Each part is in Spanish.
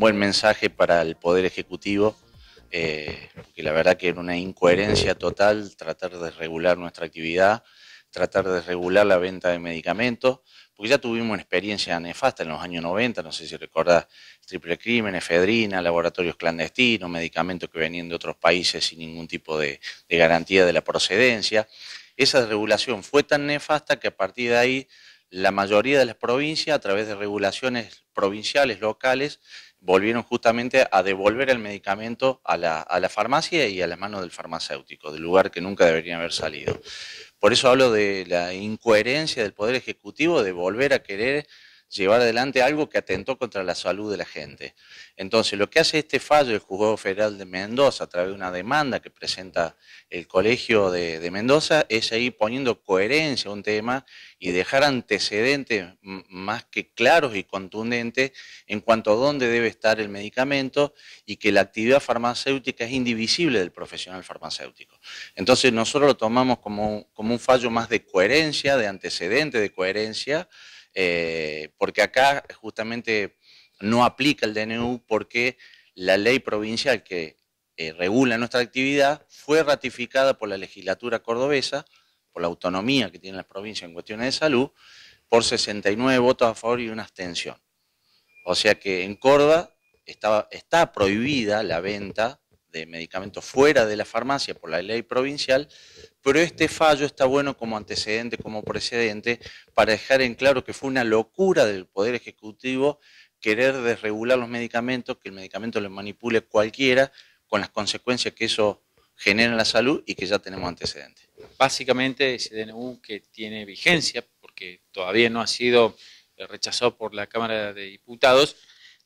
buen mensaje para el Poder Ejecutivo, eh, que la verdad que era una incoherencia total tratar de regular nuestra actividad, tratar de regular la venta de medicamentos, porque ya tuvimos una experiencia nefasta en los años 90, no sé si recordás, triple crimen, efedrina, laboratorios clandestinos, medicamentos que venían de otros países sin ningún tipo de, de garantía de la procedencia. Esa regulación fue tan nefasta que a partir de ahí la mayoría de las provincias, a través de regulaciones provinciales, locales, volvieron justamente a devolver el medicamento a la, farmacia y a las manos del farmacéutico, del lugar que nunca debería haber salido. Por eso hablo de la incoherencia del Poder Ejecutivo de volver a querer llevar adelante algo que atentó contra la salud de la gente. Entonces, lo que hace este fallo del juzgado federal de Mendoza a través de una demanda que presenta el colegio de, Mendoza es ahí poniendo coherencia a un tema y dejar antecedentes más que claros y contundentes en cuanto a dónde debe estar el medicamento y que la actividad farmacéutica es indivisible del profesional farmacéutico. Entonces, nosotros lo tomamos como, como un fallo más de coherencia, de antecedente de coherencia, eh, porque acá justamente no aplica el DNU porque la ley provincial que eh, regula nuestra actividad fue ratificada por la legislatura cordobesa, por la autonomía que tiene la provincia en cuestiones de salud, por 69 votos a favor y una abstención. O sea que en Córdoba está prohibida la venta de medicamentos fuera de la farmacia por la ley provincial, pero este fallo está bueno como antecedente, como precedente, para dejar en claro que fue una locura del Poder Ejecutivo querer desregular los medicamentos, que el medicamento lo manipule cualquiera, con las consecuencias que eso genera en la salud y que ya tenemos antecedentes. Básicamente, ese DNU que tiene vigencia, porque todavía no ha sido rechazado por la Cámara de Diputados,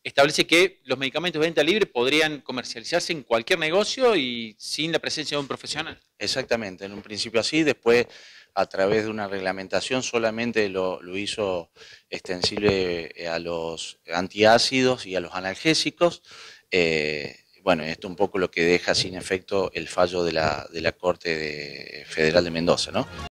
establece que los medicamentos de venta libre podrían comercializarse en cualquier negocio y sin la presencia de un profesional. Exactamente, en un principio así, después a través de una reglamentación solamente lo, hizo extensible eh, a los antiácidos y a los analgésicos. Eh, bueno, esto un poco lo que deja sin efecto el fallo de la, Corte Federal de Mendoza, ¿no?